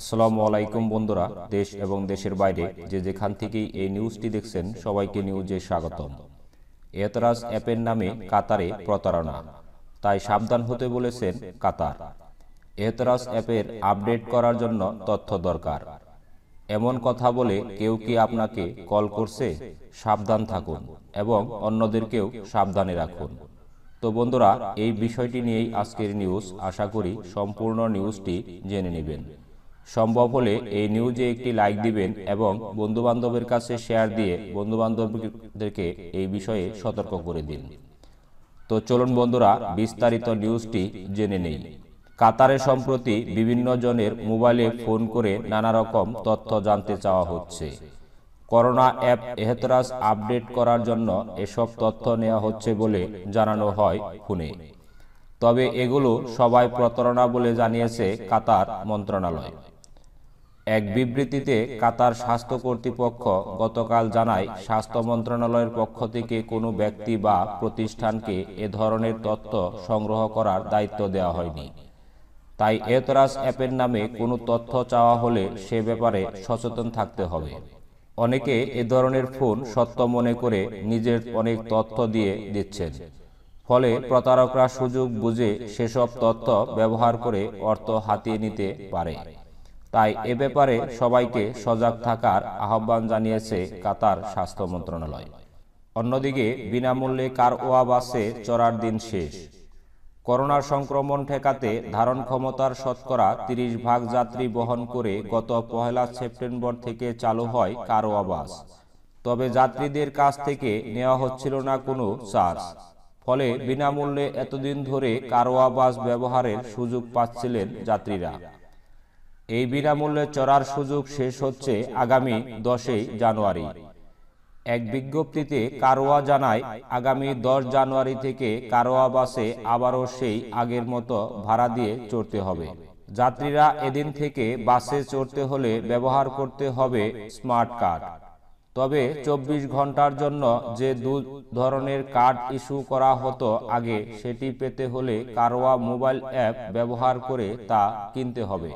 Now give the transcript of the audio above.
আসসালামু আলাইকুম বন্ধুরা দেশ এবং দেশের বাইরে যে যেখান থেকেই এই নিউজটি দেখছেন সবাইকে নিউজে স্বাগতম এতরাজ অ্যাপের নামে কাতারে প্রতারণা তাই সাবধান হতে বলেছেন কাতার এতরাজ অ্যাপের আপডেট করার জন্য তথ্য দরকার এমন কথা বলে কেউ কি আপনাকে কল করছে সাবধান থাকুন এবং অন্যদেরকেও সাবধানে রাখুন তো বন্ধুরা এই বিষয়টি নিয়েই আজকের নিউজ আশা করি সম্পূর্ণ নিউজটি জেনে নেবেন সম্ভব হলে এই নিউজে একটি লাইক দিবেন এবং বন্ধুবান্ধবের কাছে শেয়ার দিয়ে বন্ধুবান্ধবদেরকে এই বিষয়ে সতর্ক করে দিন তো চলুন বন্ধুরা বিস্তারিত নিউজটি জেনে নেই কাতারে সম্প্রতি বিভিন্ন জনের মোবাইলে ফোন করে নানা রকম তথ্য জানতে চাওয়া হচ্ছে করোনা অ্যাপ এহতরাজ আপডেট করার জন্য এসব তথ্য নেওয়া হচ্ছে বলে জানানো হয় ফোনে তবে এগুলো সবাই প্রতারণা বলে জানিয়েছে কাতার মন্ত্রণালয় এক বিবৃতিতে কাতার স্বাস্থ্য কর্তৃপক্ষ গতকাল জানায় স্বাস্থ্য মন্ত্রণালয়ের পক্ষ থেকে কোনো ব্যক্তি বা প্রতিষ্ঠানকে এ ধরনের তথ্য সংগ্রহ করার দায়িত্ব দেওয়া হয়নি তাই এতরাজ অ্যাপের নামে কোনো তথ্য চাওয়া হলে সে ব্যাপারে সচেতন থাকতে হবে অনেকে এ ধরনের ফোন সত্য মনে করে নিজের অনেক তথ্য দিয়ে দিচ্ছেন ফলে প্রতারকরা সুযোগ বুঝে সেসব তথ্য ব্যবহার করে অর্থ হাতিয়ে নিতে পারে তাই এ ব্যাপারে সবাইকে সজাগ থাকার আহ্বান জানিয়েছে কাতার স্বাস্থ্য মন্ত্রণালয় অন্যদিকে বিনামূল্যে কারওয়া বাসে চড়ার দিন শেষ করোনার সংক্রমণ ঠেকাতে ধারণ ক্ষমতার শতকরা তিরিশ ভাগ যাত্রী বহন করে গত পহেলা সেপ্টেম্বর থেকে চালু হয় কারওয়া বাস তবে যাত্রীদের কাছ থেকে নেওয়া হচ্ছিল না কোনো চার্জ ফলে বিনামূল্যে এতদিন ধরে কারওয়া বাস ব্যবহারের সুযোগ পাচ্ছিলেন যাত্রীরা এই বিনামূল্যে চড়ার সুযোগ শেষ হচ্ছে আগামী দশই জানুয়ারি এক বিজ্ঞপ্তিতে কারোয়া জানায় আগামী দশ জানুয়ারি থেকে কারোয়া বাসে আবারও সেই আগের মতো ভাড়া দিয়ে চড়তে হবে যাত্রীরা এদিন থেকে বাসে চড়তে হলে ব্যবহার করতে হবে স্মার্ট কার্ড তবে চব্বিশ ঘন্টার জন্য যে দু ধরনের কার্ড ইস্যু করা হতো আগে সেটি পেতে হলে কারোয়া মোবাইল অ্যাপ ব্যবহার করে তা কিনতে হবে